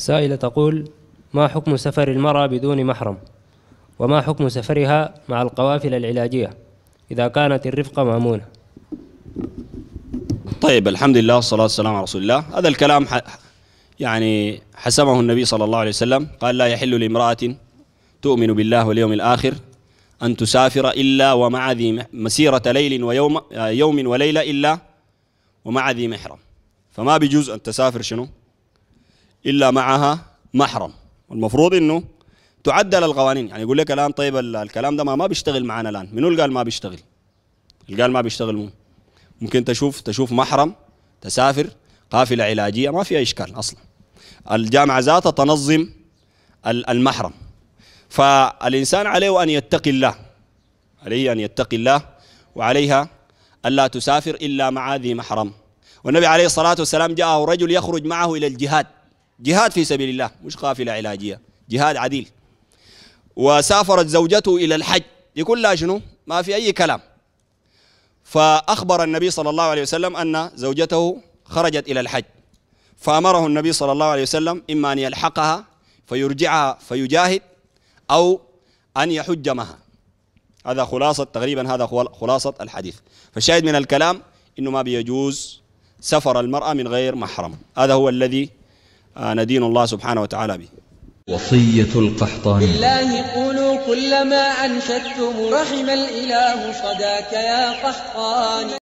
سائلة تقول ما حكم سفر المرأة بدون محرم وما حكم سفرها مع القوافل العلاجية إذا كانت الرفقة مأمونة طيب الحمد لله والصلاة والسلام على رسول الله هذا الكلام ح... يعني حسمه النبي صلى الله عليه وسلم قال لا يحل لامرأة تؤمن بالله واليوم الآخر أن تسافر إلا ومع ذي مسيرة ليل ويوم آه، يوم وليلة إلا ومع ذي محرم فما بجوز أن تسافر شنو إلا معها محرم المفروض إنه تعدل القوانين يعني يقول لك الآن طيب الكلام ده ما, ما بيشتغل معنا الآن منو اللي قال ما بيشتغل اللي قال ما بيشتغل مو ممكن تشوف تشوف محرم تسافر قافلة علاجية ما فيها إشكال أصلا الجامعة ذاتها تنظم المحرم فالإنسان عليه أن يتقي الله عليه أن يتقي الله وعليها ألا تسافر إلا مع ذي محرم والنبي عليه الصلاة والسلام جاءه رجل يخرج معه إلى الجهاد جهاد في سبيل الله مش قافلة علاجية جهاد عديل وسافرت زوجته إلى الحج دي كلها شنو ما في أي كلام فأخبر النبي صلى الله عليه وسلم أن زوجته خرجت إلى الحج فأمره النبي صلى الله عليه وسلم إما أن يلحقها فيرجعها فيجاهد أو أن يحج معها هذا خلاصة تقريبا هذا خلاصة الحديث فالشاهد من الكلام أنه ما بيجوز سفر المرأة من غير محرم هذا هو الذي ندين الله سبحانه وتعالى به وصية القحطان بالله قولوا كلما أنشدتم رحم الإله صداك يا قحطان